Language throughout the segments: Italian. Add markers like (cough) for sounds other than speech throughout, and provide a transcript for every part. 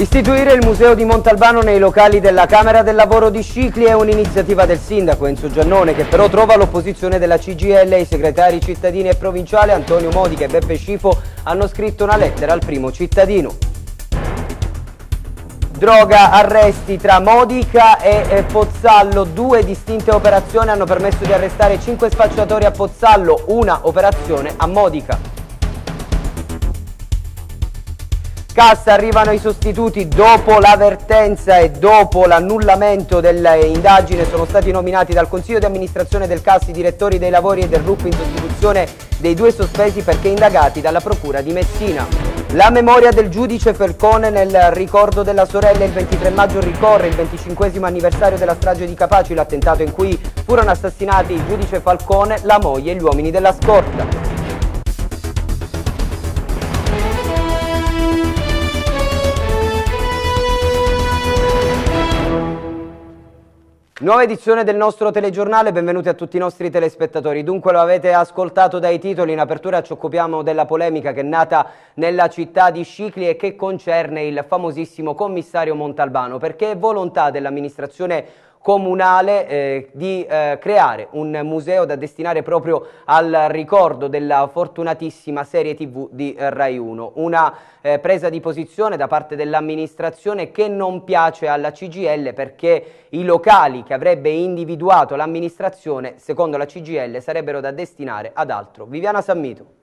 Istituire il museo di Montalbano nei locali della Camera del Lavoro di Scicli è un'iniziativa del sindaco Enzo Giannone che però trova l'opposizione della CGL i segretari cittadini e provinciale Antonio Modica e Beppe Scifo hanno scritto una lettera al primo cittadino. Droga, arresti tra Modica e Pozzallo, due distinte operazioni hanno permesso di arrestare cinque spacciatori a Pozzallo, una operazione a Modica. Cassa arrivano i sostituti dopo l'avvertenza e dopo l'annullamento dell'indagine sono stati nominati dal Consiglio di amministrazione del CAS i direttori dei lavori e del RUP in sostituzione dei due sospesi perché indagati dalla Procura di Messina. La memoria del giudice Falcone nel ricordo della sorella il 23 maggio ricorre il 25 anniversario della strage di Capaci, l'attentato in cui furono assassinati il giudice Falcone, la moglie e gli uomini della scorta. Nuova edizione del nostro telegiornale, benvenuti a tutti i nostri telespettatori. Dunque lo avete ascoltato dai titoli, in apertura ci occupiamo della polemica che è nata nella città di Scicli e che concerne il famosissimo commissario Montalbano, perché è volontà dell'amministrazione comunale eh, di eh, creare un museo da destinare proprio al ricordo della fortunatissima serie tv di eh, Rai 1. Una eh, presa di posizione da parte dell'amministrazione che non piace alla CGL perché i locali che avrebbe individuato l'amministrazione secondo la CGL sarebbero da destinare ad altro. Viviana Sammito.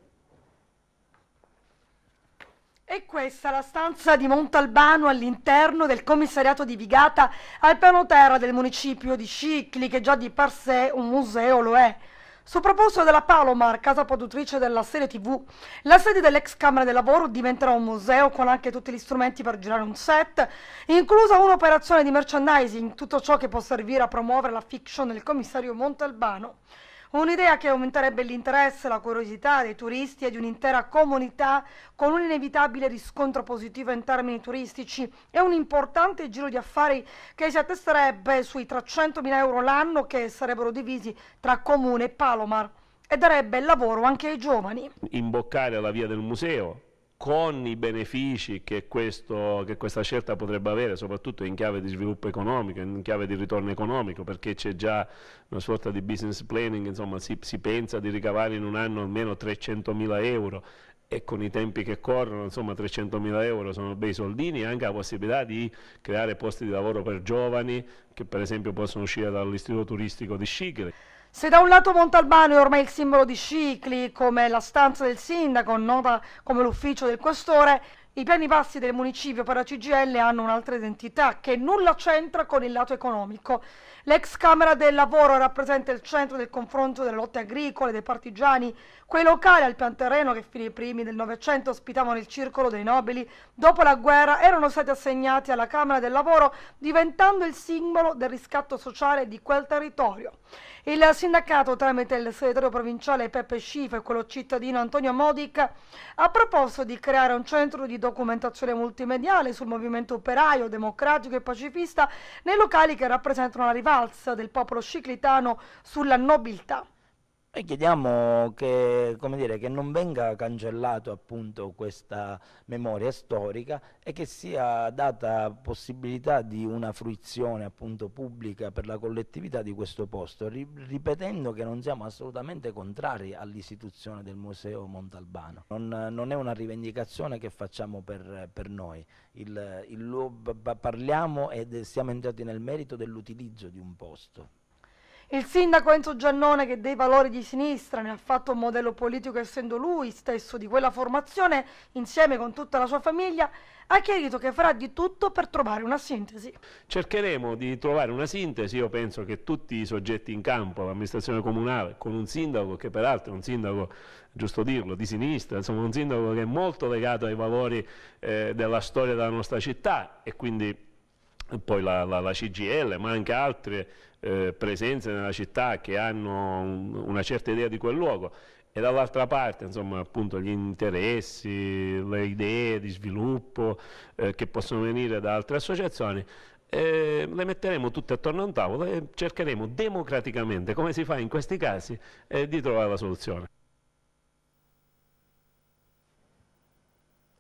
E questa è la stanza di Montalbano all'interno del commissariato di Vigata al piano terra del municipio di Scicli, che già di per sé un museo lo è. Su proposito della Palomar, casa produttrice della serie TV, la sede dell'ex Camera del Lavoro diventerà un museo con anche tutti gli strumenti per girare un set, inclusa un'operazione di merchandising, tutto ciò che può servire a promuovere la fiction del commissario Montalbano. Un'idea che aumenterebbe l'interesse, e la curiosità dei turisti e di un'intera comunità con un inevitabile riscontro positivo in termini turistici e un importante giro di affari che si attesterebbe sui 300.000 euro l'anno che sarebbero divisi tra Comune e Palomar e darebbe lavoro anche ai giovani. Imboccare la via del museo, con i benefici che, questo, che, questa scelta potrebbe avere, soprattutto in chiave di sviluppo economico, in chiave di ritorno economico, perché c'è già una sorta di business planning, insomma si, si pensa di ricavare in un anno almeno 300 mila euro e con i tempi che corrono, insomma 300.000 euro sono bei soldini, e anche la possibilità di creare posti di lavoro per giovani che per esempio possono uscire dall'istituto turistico di Scicli. Se da un lato Montalbano è ormai il simbolo di cicli, come la stanza del sindaco, nota come l'ufficio del questore, i piani bassi del municipio per la CGL hanno un'altra identità che nulla c'entra con il lato economico. L'ex Camera del Lavoro rappresenta il centro del confronto delle lotte agricole, dei partigiani, quei locali al pian terreno che fino ai primi del Novecento ospitavano il Circolo dei Nobili, dopo la guerra erano stati assegnati alla Camera del Lavoro diventando il simbolo del riscatto sociale di quel territorio. Il sindacato tramite il segretario provinciale Peppe Scifo e quello cittadino Antonio Modic ha proposto di creare un centro di documentazione multimediale sul movimento operaio, democratico e pacifista nei locali che rappresentano la rivalsa del popolo ciclitano sulla nobiltà. Noi chiediamo che, dire, che, non venga cancellato appunto questa memoria storica e che sia data possibilità di una fruizione appunto pubblica per la collettività di questo posto, ri ripetendo che non siamo assolutamente contrari all'istituzione del Museo Montalbano. Non, non, è una rivendicazione che facciamo per, per noi, il, il, parliamo ed siamo entrati nel merito dell'utilizzo di un posto. Il sindaco Enzo Giannone, che dei valori di sinistra ne ha fatto un modello politico essendo lui stesso di quella formazione, insieme con tutta la sua famiglia, ha chiarito che farà di tutto per trovare una sintesi. Cercheremo di trovare una sintesi, io penso che tutti i soggetti in campo, l'amministrazione comunale, con un sindaco che peraltro è un sindaco, giusto dirlo, di sinistra, insomma un sindaco che è molto legato ai valori eh, della storia della nostra città e quindi poi la, la, la CGL, ma anche altre eh, presenze nella città che hanno un, una certa idea di quel luogo e dall'altra parte insomma, appunto, gli interessi, le idee di sviluppo eh, che possono venire da altre associazioni, eh, le metteremo tutte attorno a un tavolo e cercheremo democraticamente, come si fa in questi casi, eh, di trovare la soluzione.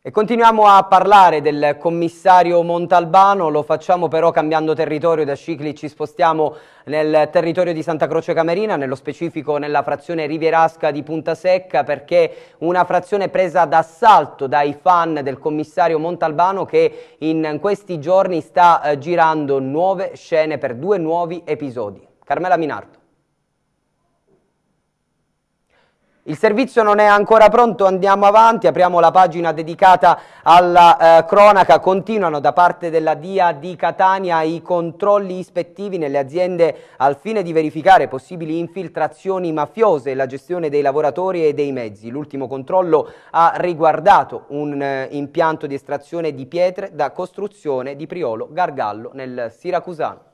E continuiamo a parlare del commissario Montalbano, lo facciamo però cambiando territorio da Scicli, ci spostiamo nel territorio di Santa Croce Camerina, nello specifico nella frazione rivierasca di Punta Secca, perché una frazione presa d'assalto dai fan del commissario Montalbano che in questi giorni sta eh, girando nuove scene per due nuovi episodi. Carmela Minardo. Il servizio non è ancora pronto, andiamo avanti, apriamo la pagina dedicata alla eh, cronaca. Continuano da parte della DIA di Catania i controlli ispettivi nelle aziende al fine di verificare possibili infiltrazioni mafiose e la gestione dei lavoratori e dei mezzi. L'ultimo controllo ha riguardato un eh, impianto di estrazione di pietre da costruzione di Priolo Gargallo nel Siracusano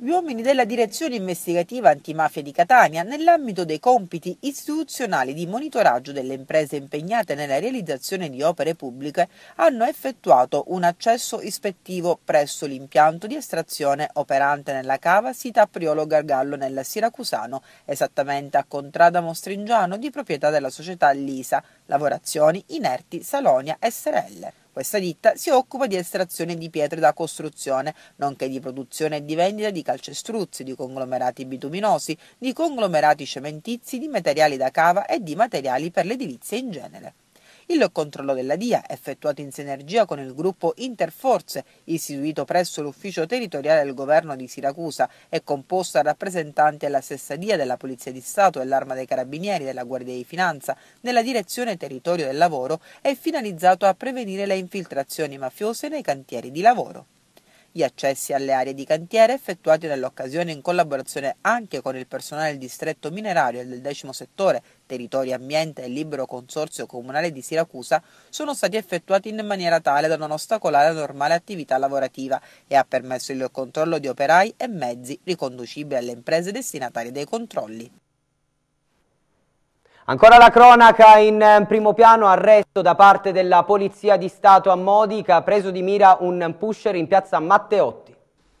gli uomini della Direzione Investigativa Antimafia di Catania nell'ambito dei compiti istituzionali di monitoraggio delle imprese impegnate nella realizzazione di opere pubbliche hanno effettuato un accesso ispettivo presso l'impianto di estrazione operante nella cava sita Priolo Gargallo nel Siracusano, esattamente a Contrada Mostringiano di proprietà della società Lisa, lavorazioni inerti Salonia SRL. Questa ditta si occupa di estrazione di pietre da costruzione, nonché di produzione e di vendita di calcestruzzi, di conglomerati bituminosi, di conglomerati cementizi, di materiali da cava e di materiali per l'edilizia in genere. Il controllo della DIA, effettuato in sinergia con il gruppo Interforze, istituito presso l'ufficio territoriale del governo di Siracusa e composto da rappresentanti della stessa DIA, della Polizia di Stato e l'Arma dei Carabinieri, della Guardia di Finanza, nella direzione territorio del lavoro, è finalizzato a prevenire le infiltrazioni mafiose nei cantieri di lavoro. Gli accessi alle aree di cantiere effettuati nell'occasione in collaborazione anche con il personale del distretto minerario e del decimo settore, territorio ambiente e libero consorzio comunale di Siracusa sono stati effettuati in maniera tale da non ostacolare la normale attività lavorativa e ha permesso il controllo di operai e mezzi riconducibili alle imprese destinatarie dei controlli. Ancora la cronaca in eh, primo piano, arresto da parte della Polizia di Stato a Modica, preso di mira un pusher in piazza Matteotti.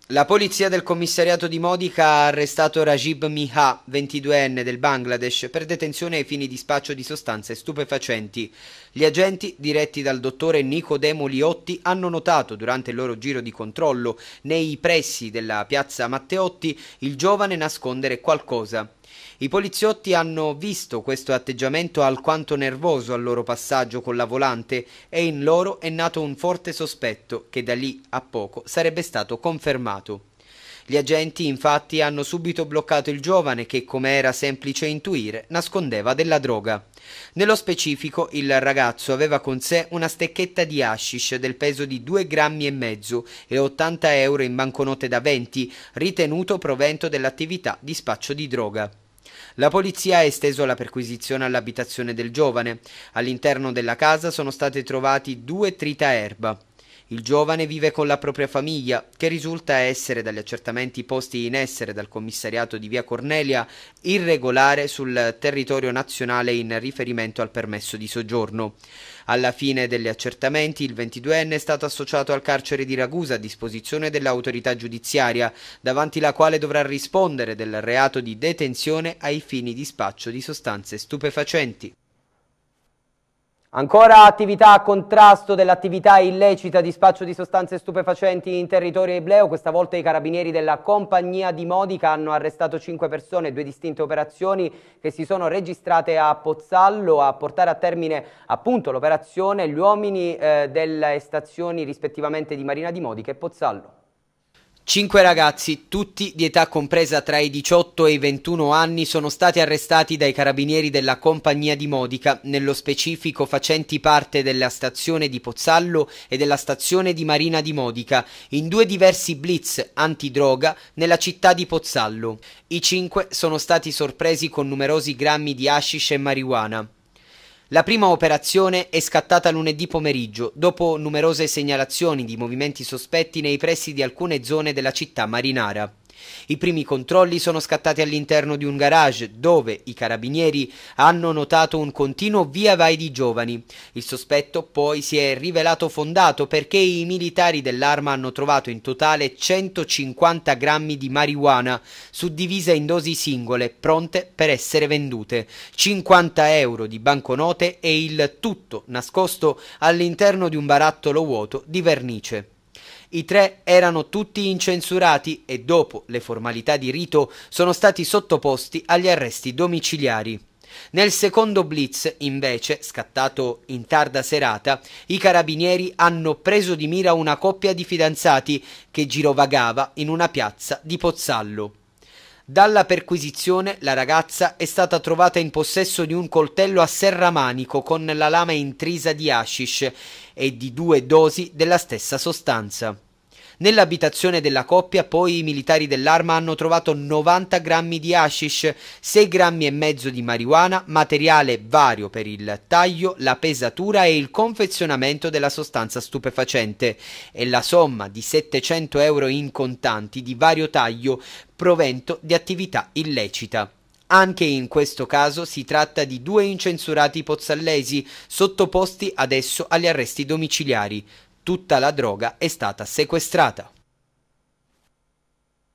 La polizia del commissariato di Modica ha arrestato Rajib Miha, 22enne del Bangladesh, per detenzione ai fini di spaccio di sostanze stupefacenti. Gli agenti, diretti dal dottore Nicodemo Liotti, hanno notato durante il loro giro di controllo nei pressi della piazza Matteotti il giovane nascondere qualcosa. I poliziotti hanno visto questo atteggiamento alquanto nervoso al loro passaggio con la volante e in loro è nato un forte sospetto che da lì a poco sarebbe stato confermato. Gli agenti infatti hanno subito bloccato il giovane che, come era semplice intuire, nascondeva della droga. Nello specifico, il ragazzo aveva con sé una stecchetta di hashish del peso di 2 grammi e mezzo e 80 euro in banconote da 20, ritenuto provento dell'attività di spaccio di droga. La polizia ha esteso la perquisizione all'abitazione del giovane. All'interno della casa sono state trovati due trita erba. Il giovane vive con la propria famiglia, che risulta essere, dagli accertamenti posti in essere dal commissariato di via Cornelia, irregolare sul territorio nazionale in riferimento al permesso di soggiorno. Alla fine degli accertamenti, il 22enne è stato associato al carcere di Ragusa a disposizione dell'autorità giudiziaria, davanti la quale dovrà rispondere del reato di detenzione ai fini di spaccio di sostanze stupefacenti. Ancora attività a contrasto dell'attività illecita di spaccio di sostanze stupefacenti in territorio ebleo, questa volta i carabinieri della compagnia di Modica hanno arrestato cinque persone, due distinte operazioni che si sono registrate a Pozzallo a portare a termine appunto l'operazione gli uomini eh, delle stazioni rispettivamente di Marina di Modica e Pozzallo. Cinque ragazzi, tutti di età compresa tra i 18 e i 21 anni, sono stati arrestati dai carabinieri della compagnia di Modica, nello specifico facenti parte della stazione di Pozzallo e della stazione di Marina di Modica, in due diversi blitz antidroga nella città di Pozzallo. I cinque sono stati sorpresi con numerosi grammi di hashish e marijuana. La prima operazione è scattata lunedì pomeriggio, dopo numerose segnalazioni di movimenti sospetti nei pressi di alcune zone della città marinara. I primi controlli sono scattati all'interno di un garage dove i carabinieri hanno notato un continuo via vai di giovani. Il sospetto poi si è rivelato fondato perché i militari dell'arma hanno trovato in totale 150 grammi di marijuana suddivisa in dosi singole pronte per essere vendute, 50 euro di banconote e il tutto nascosto all'interno di un barattolo vuoto di vernice. I tre erano tutti incensurati e dopo le formalità di rito sono stati sottoposti agli arresti domiciliari. Nel secondo blitz, invece, scattato in tarda serata, i carabinieri hanno preso di mira una coppia di fidanzati che girovagava in una piazza di Pozzallo. Dalla perquisizione la ragazza è stata trovata in possesso di un coltello a serramanico con la lama intrisa di hashish e di due dosi della stessa sostanza. Nell'abitazione della coppia poi i militari dell'arma hanno trovato 90 grammi di hashish, 6 grammi e mezzo di marijuana, materiale vario per il taglio, la pesatura e il confezionamento della sostanza stupefacente e la somma di 700 euro in contanti di vario taglio provento di attività illecita. Anche in questo caso si tratta di due incensurati pozzallesi sottoposti adesso agli arresti domiciliari tutta la droga è stata sequestrata.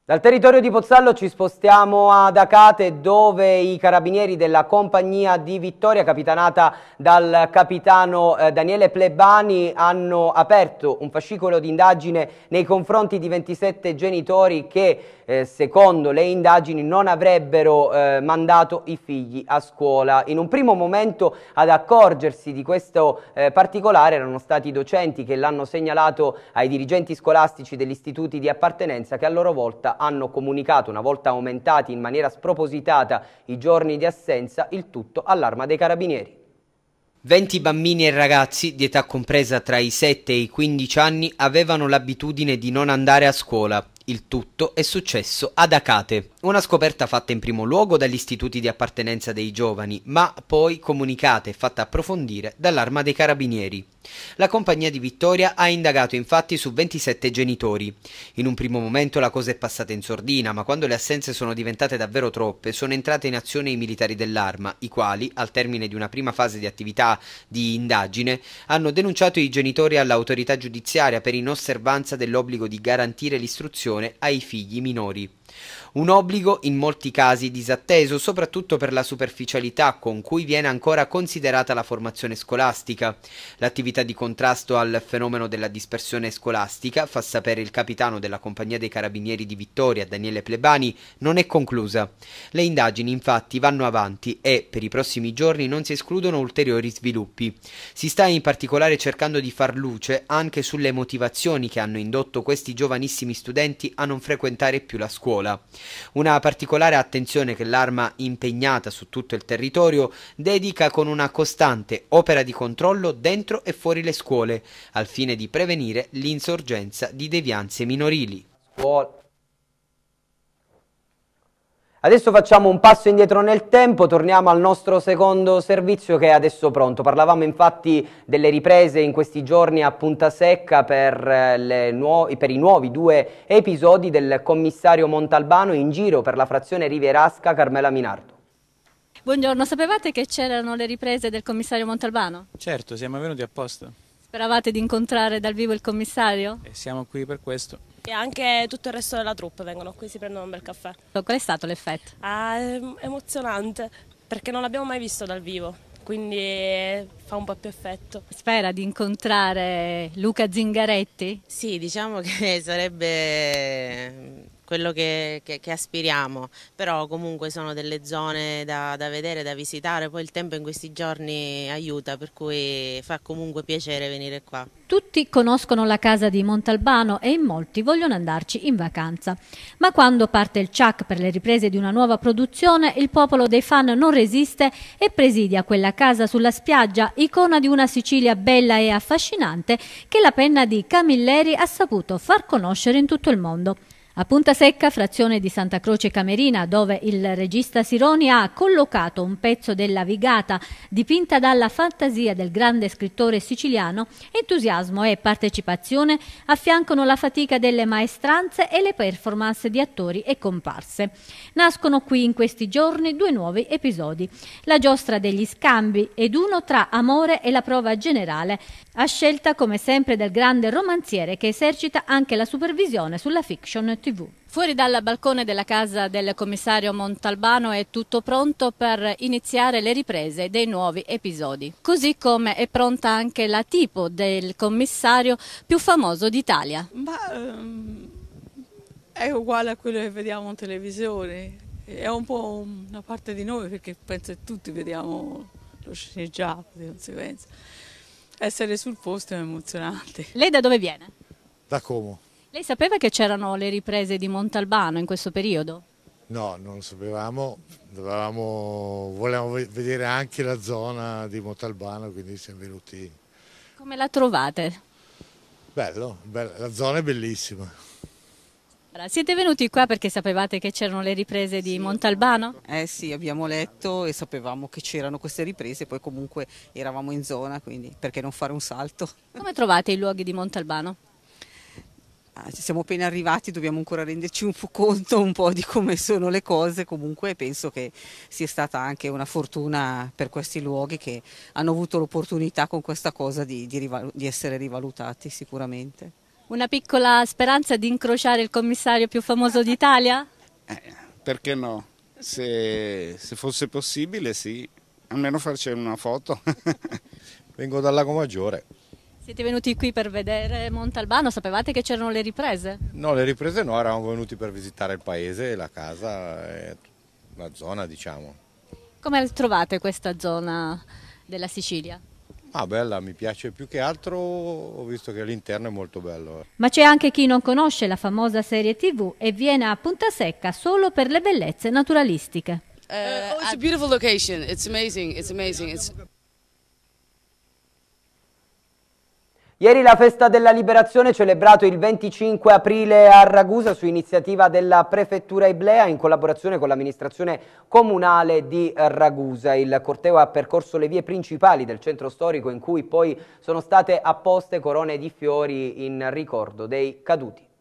Dal territorio di Pozzallo ci spostiamo ad Acate dove i carabinieri della compagnia di Vittoria capitanata dal capitano eh, Daniele Plebani hanno aperto un fascicolo di indagine nei confronti di 27 genitori che eh, secondo le indagini non avrebbero eh, mandato i figli a scuola. In un primo momento ad accorgersi di questo eh, particolare erano stati i docenti che l'hanno segnalato ai dirigenti scolastici degli istituti di appartenenza che a loro volta hanno comunicato, una volta aumentati in maniera spropositata i giorni di assenza, il tutto all'arma dei carabinieri. 20 bambini e ragazzi di età compresa tra i 7 e i 15 anni avevano l'abitudine di non andare a scuola. Il tutto è successo ad Acate, una scoperta fatta in primo luogo dagli istituti di appartenenza dei giovani, ma poi comunicata e fatta approfondire dall'arma dei carabinieri. La compagnia di Vittoria ha indagato infatti su 27 genitori. In un primo momento la cosa è passata in sordina, ma quando le assenze sono diventate davvero troppe, sono entrate in azione i militari dell'arma, i quali, al termine di una prima fase di attività di indagine, hanno denunciato i genitori all'autorità giudiziaria per inosservanza dell'obbligo di garantire l'istruzione attenzione ai figli minori. Un obbligo in molti casi disatteso, soprattutto per la superficialità con cui viene ancora considerata la formazione scolastica. L'attività di contrasto al fenomeno della dispersione scolastica, fa sapere il capitano della Compagnia dei Carabinieri di Vittoria, Daniele Plebani, non è conclusa. Le indagini infatti vanno avanti e per i prossimi giorni non si escludono ulteriori sviluppi. Si sta in particolare cercando di far luce anche sulle motivazioni che hanno indotto questi giovanissimi studenti a non frequentare più la scuola. Una particolare attenzione che l'arma impegnata su tutto il territorio dedica con una costante opera di controllo dentro e fuori le scuole, al fine di prevenire l'insorgenza di devianze minorili. Scuola Adesso facciamo un passo indietro nel tempo, torniamo al nostro secondo servizio che è adesso pronto. Parlavamo infatti delle riprese in questi giorni a punta secca per, eh, per, i nuovi due episodi del commissario Montalbano in giro per la frazione rivierasca Carmela Minardo. Buongiorno, sapevate che c'erano le riprese del commissario Montalbano? Certo, siamo venuti apposta. Speravate di incontrare dal vivo il commissario? E siamo qui per questo. E anche tutto il resto della troupe vengono qui, si prendono un bel caffè. Qual è stato l'effetto? Ah, ehm, emozionante, perché non l'abbiamo mai visto dal vivo quindi eh, fa un po' più effetto. Spera di incontrare Luca Zingaretti? Sì, diciamo (laughs) che sarebbe quello che, che, che aspiriamo, però comunque sono delle zone da, da, vedere, da visitare, poi il tempo in questi giorni aiuta, per cui fa comunque piacere venire qua. Tutti conoscono la casa di Montalbano e in molti vogliono andarci in vacanza, ma quando parte il Ciac per le riprese di una nuova produzione, il popolo dei fan non resiste e presidia quella casa sulla spiaggia, icona di una Sicilia bella e affascinante che la penna di Camilleri ha saputo far conoscere in tutto il mondo. A Punta Secca, frazione di Santa Croce Camerina, dove il regista Sironi ha collocato un pezzo della Vigata dipinta dalla fantasia del grande scrittore siciliano, entusiasmo e partecipazione affiancano la fatica delle maestranze e le performance di attori e comparse. Nascono qui in questi giorni due nuovi episodi, la giostra degli scambi ed uno tra amore e la prova generale, a scelta come sempre del grande romanziere che esercita anche la supervisione sulla fiction TV. Fuori dal balcone della casa del commissario Montalbano è tutto pronto per iniziare le riprese dei nuovi episodi, così come è pronta anche la tipo del commissario più famoso d'Italia. Ma um, è uguale a quello che vediamo in televisione, è un po' una parte di noi perché penso che tutti vediamo lo sceneggiato di conseguenza. Essere sul posto è emozionante. Lei da dove viene? Da Como. Lei sapeva che c'erano le riprese di Montalbano in questo periodo? No, non lo sapevamo, dovevamo, volevamo vedere anche la zona di Montalbano, quindi siamo venuti. Come la trovate? Bello, bello. la zona è bellissima. Allora, siete venuti qua perché sapevate che c'erano le riprese di sì, Montalbano? Eh sì, abbiamo letto e sapevamo che c'erano queste riprese, poi comunque eravamo in zona, quindi perché non fare un salto? Come trovate i luoghi di Montalbano? Ah, siamo appena arrivati, dobbiamo ancora renderci un po' conto un po' di come sono le cose, comunque penso che sia stata anche una fortuna per questi luoghi che hanno avuto l'opportunità con questa cosa di, di, di essere rivalutati sicuramente. Una piccola speranza di incrociare il commissario più famoso d'Italia? Eh, perché no? Se, se fosse possibile sì, almeno farci una foto. (laughs) Vengo dal Lago Maggiore. Siete venuti qui per vedere Montalbano, sapevate che c'erano le riprese? No, le riprese no, eravamo venuti per visitare il paese, la casa, la zona diciamo. Come trovate questa zona della Sicilia? Ah, bella, mi piace più che altro, ho visto che l'interno è molto bello. Eh. Ma c'è anche chi non conosce la famosa serie TV e viene a Punta Secca solo per le bellezze naturalistiche. Uh, oh, it's a beautiful location. It's amazing. It's amazing. It's... Ieri la festa della liberazione celebrato il 25 aprile a Ragusa su iniziativa della prefettura Iblea in collaborazione con l'amministrazione comunale di Ragusa. Il corteo ha percorso le vie principali del centro storico in cui poi sono state apposte corone di fiori in ricordo dei caduti.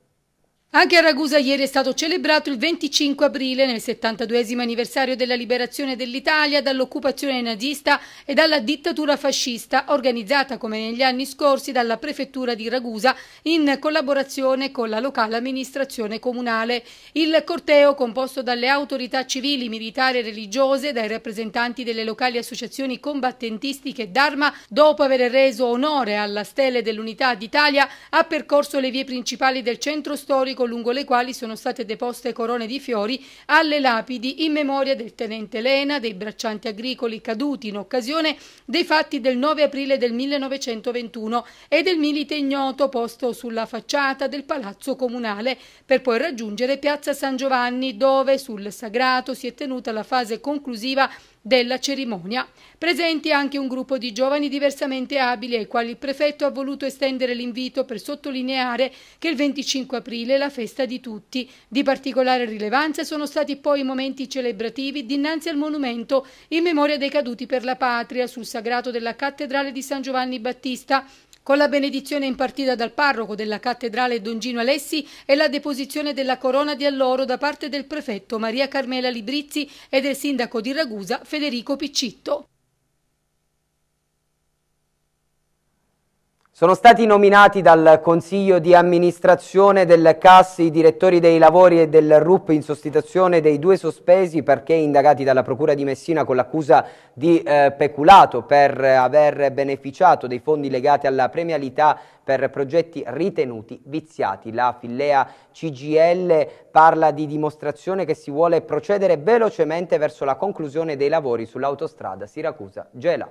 Anche a Ragusa ieri è stato celebrato il 25 aprile nel 72 anniversario della liberazione dell'Italia dall'occupazione nazista e dalla dittatura fascista organizzata come negli anni scorsi dalla prefettura di Ragusa in collaborazione con la locale amministrazione comunale. Il corteo composto dalle autorità civili, militari e religiose, dai rappresentanti delle locali associazioni combattentistiche d'arma, dopo aver reso onore alla stelle dell'unità d'Italia, ha percorso le vie principali del centro storico Bianco lungo le quali sono state deposte corone di fiori alle lapidi in memoria del tenente Lena, dei braccianti agricoli caduti in occasione dei fatti del 9 aprile del 1921 e del milite ignoto posto sulla facciata del palazzo comunale per poi raggiungere piazza San Giovanni dove sul sagrato si è tenuta la fase conclusiva della cerimonia, presenti anche un gruppo di giovani diversamente abili ai quali il prefetto ha voluto estendere l'invito per sottolineare che il 25 aprile è la festa di tutti. Di particolare rilevanza sono stati poi i momenti celebrativi dinanzi al monumento in memoria dei caduti per la patria sul sagrato della cattedrale di San Giovanni Battista, con la benedizione impartita dal parroco della cattedrale Don Gino Alessi e la deposizione della corona di alloro da parte del prefetto Maria Carmela Librizzi e del sindaco di Ragusa Federico Piccitto. Sono stati nominati dal Consiglio di amministrazione del CAS i direttori dei lavori e del RUP in sostituzione dei due sospesi perché indagati dalla Procura di Messina con l'accusa di eh, peculato per aver beneficiato dei fondi legati alla premialità per progetti ritenuti viziati. La fillea CGL parla di dimostrazione che si vuole procedere velocemente verso la conclusione dei lavori sull'autostrada Siracusa-Gela.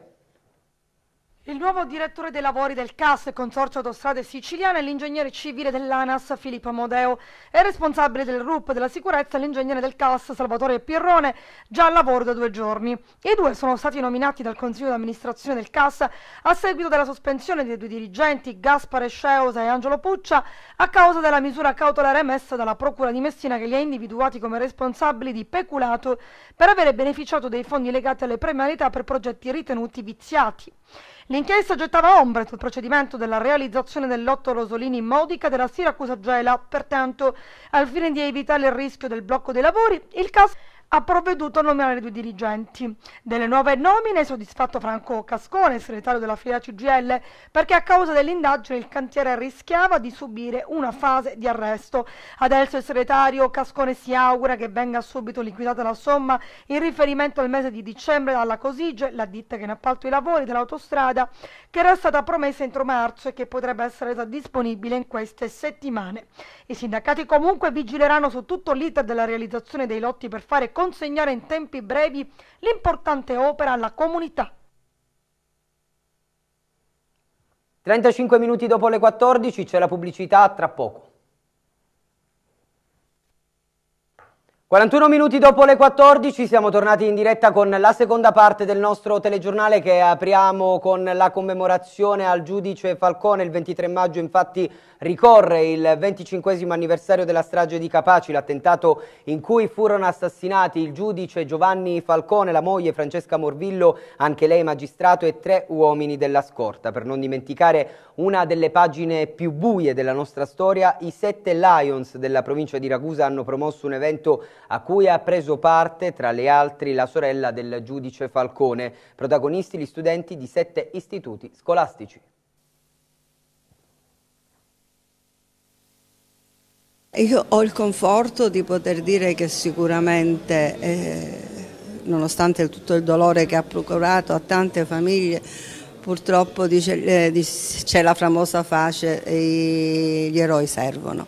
Il nuovo direttore dei lavori del CAS, Consorzio Autostrade Siciliane, è l'ingegnere civile dell'ANAS Filippo Amodeo. È responsabile del RUP della sicurezza l'ingegnere del CAS Salvatore Pirrone, già al lavoro da due giorni. I due sono stati nominati dal Consiglio di amministrazione del CAS a seguito della sospensione dei due dirigenti Gaspare Sceusa e Angelo Puccia a causa della misura cautelare emessa dalla Procura di Messina che li ha individuati come responsabili di peculato per avere beneficiato dei fondi legati alle premialità per progetti ritenuti viziati. L'inchiesta gettava ombre sul procedimento della realizzazione del lotto Rosolini in Modica della Siracusa Gela, pertanto, al fine di evitare il rischio del blocco dei lavori, il caso ha provveduto a nominare due dirigenti. Delle nuove nomine è soddisfatto Franco Cascone, segretario della Fiera CGL, perché a causa dell'indagine il cantiere rischiava di subire una fase di arresto. Adesso il segretario Cascone si augura che venga subito liquidata la somma in riferimento al mese di dicembre dalla Cosige, la ditta che ne appalto i lavori dell'autostrada, che era stata promessa entro marzo e che potrebbe essere resa disponibile in queste settimane. I sindacati comunque vigileranno su tutto l'iter della realizzazione dei lotti per fare consegnare in tempi brevi l'importante opera alla comunità. 35 minuti dopo le 14 c'è la pubblicità, tra poco. 41 minuti dopo le 14 siamo tornati in diretta con la seconda parte del nostro telegiornale che apriamo con la commemorazione al giudice Falcone. Il 23 maggio infatti ricorre il 25 anniversario della strage di Capaci, l'attentato in cui furono assassinati il giudice Giovanni Falcone, la moglie Francesca Morvillo, anche lei magistrato e tre uomini della scorta. Per non dimenticare una delle pagine più buie della nostra storia, i sette Lions della provincia di Ragusa hanno promosso un evento a cui ha preso parte, tra le altri, la sorella del giudice Falcone, protagonisti gli studenti di sette istituti scolastici. Io ho il conforto di poter dire che sicuramente, eh, nonostante tutto il dolore che ha procurato a tante famiglie, purtroppo eh, c'è la famosa face, eh, gli eroi servono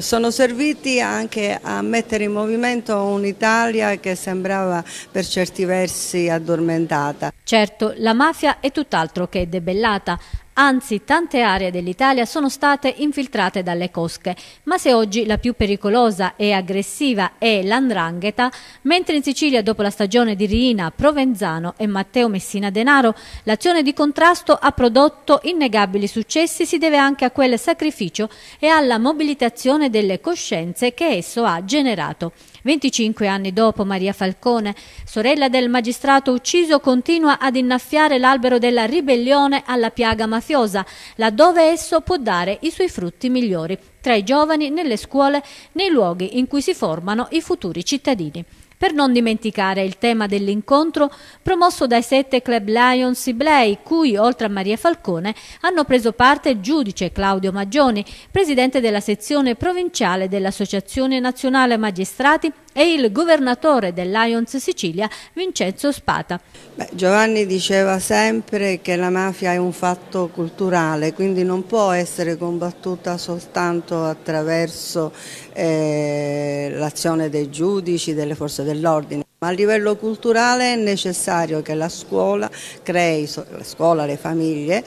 sono serviti anche a mettere in movimento un'Italia che sembrava per certi versi addormentata. Certo, la mafia è tutt'altro che debellata, Anzi, tante aree dell'Italia sono state infiltrate dalle cosche, ma se oggi la più pericolosa e aggressiva è l'andrangheta, mentre in Sicilia dopo la stagione di Riina, Provenzano e Matteo Messina Denaro, l'azione di contrasto ha prodotto innegabili successi, si deve anche a quel sacrificio e alla mobilitazione delle coscienze che esso ha generato. 25 anni dopo Maria Falcone, sorella del magistrato ucciso, continua ad innaffiare l'albero della ribellione alla piaga mafiosa, laddove esso può dare i suoi frutti migliori, tra i giovani, nelle scuole, nei luoghi in cui si formano i futuri cittadini. Per non dimenticare il tema dell'incontro promosso dai sette club Lions Sibley, cui oltre a Maria Falcone hanno preso parte il giudice Claudio Maggioni, presidente della sezione provinciale dell'Associazione Nazionale Magistrati e il governatore dell'Ions Sicilia Vincenzo Spata. Beh, Giovanni diceva sempre che la mafia è un fatto culturale, quindi non può essere combattuta soltanto attraverso eh, l'azione dei giudici, delle forze dell'ordine. Ma a livello culturale è necessario che la scuola crei, la scuola, le famiglie,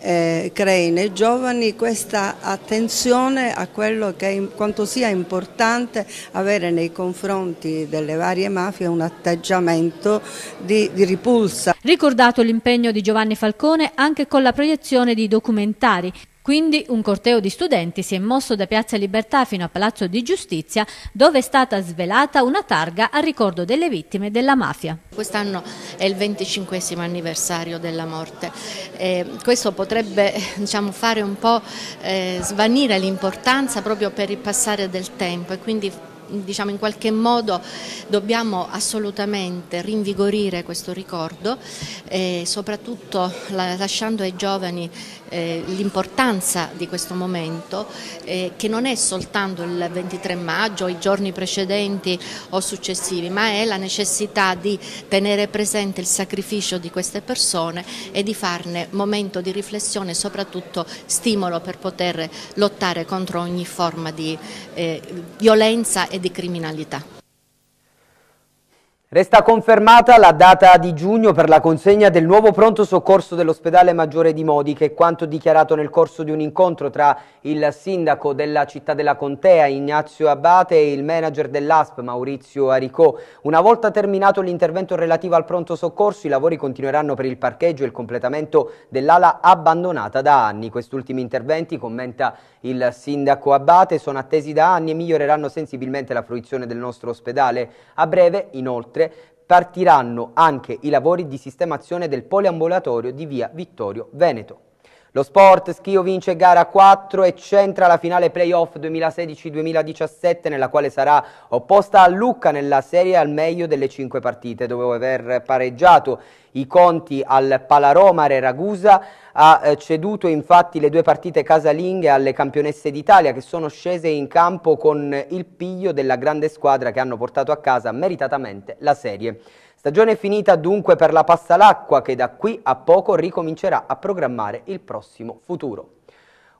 eh, crei nei giovani questa attenzione a quello che è, quanto sia importante avere nei confronti delle varie mafie un atteggiamento di, di ripulsa. Ricordato l'impegno di Giovanni Falcone anche con la proiezione di documentari quindi un corteo di studenti si è mosso da Piazza Libertà fino a Palazzo di Giustizia dove è stata svelata una targa a ricordo delle vittime della mafia. Quest'anno è il 25 anniversario della morte. Eh, questo potrebbe diciamo, fare un po' eh, svanire l'importanza proprio per il passare del tempo e quindi diciamo in qualche modo dobbiamo assolutamente rinvigorire questo ricordo, eh, soprattutto la, lasciando ai giovani eh, l'importanza di questo momento eh, che non è soltanto il 23 maggio, i giorni precedenti o successivi, ma è la necessità di tenere presente il sacrificio di queste persone e di farne momento di riflessione e soprattutto stimolo per poter lottare contro ogni forma di eh, violenza e di criminalità. Resta confermata la data di giugno per la consegna del nuovo pronto soccorso dell'ospedale Maggiore di Modi, che è quanto dichiarato nel corso di un incontro tra il sindaco della città della Contea, Ignazio Abate, e il manager dell'ASP, Maurizio Aricò. Una volta terminato l'intervento relativo al pronto soccorso, i lavori continueranno per il parcheggio e il completamento dell'ala abbandonata da anni. Questi ultimi interventi, commenta il sindaco Abate, sono attesi da anni e miglioreranno sensibilmente la fruizione del nostro ospedale. A breve, inoltre, Inoltre partiranno anche i lavori di sistemazione del poliambulatorio di via Vittorio Veneto. Lo Sport Schio vince gara 4 e centra la finale playoff 2016-2017 nella quale sarà opposta a Lucca nella serie al meglio delle 5 partite Dopo aver pareggiato i conti al Palaromare Ragusa ha eh, ceduto infatti le due partite casalinghe alle campionesse d'Italia che sono scese in campo con il piglio della grande squadra che hanno portato a casa meritatamente la serie. Stagione finita dunque per la all'acqua che da qui a poco ricomincerà a programmare il prossimo futuro.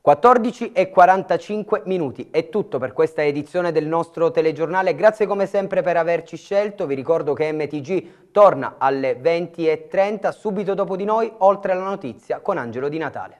14 e 45 minuti. È tutto per questa edizione del nostro telegiornale. Grazie come sempre per averci scelto. Vi ricordo che MTG torna alle 20 e 30 subito dopo di noi, oltre alla notizia con Angelo Di Natale.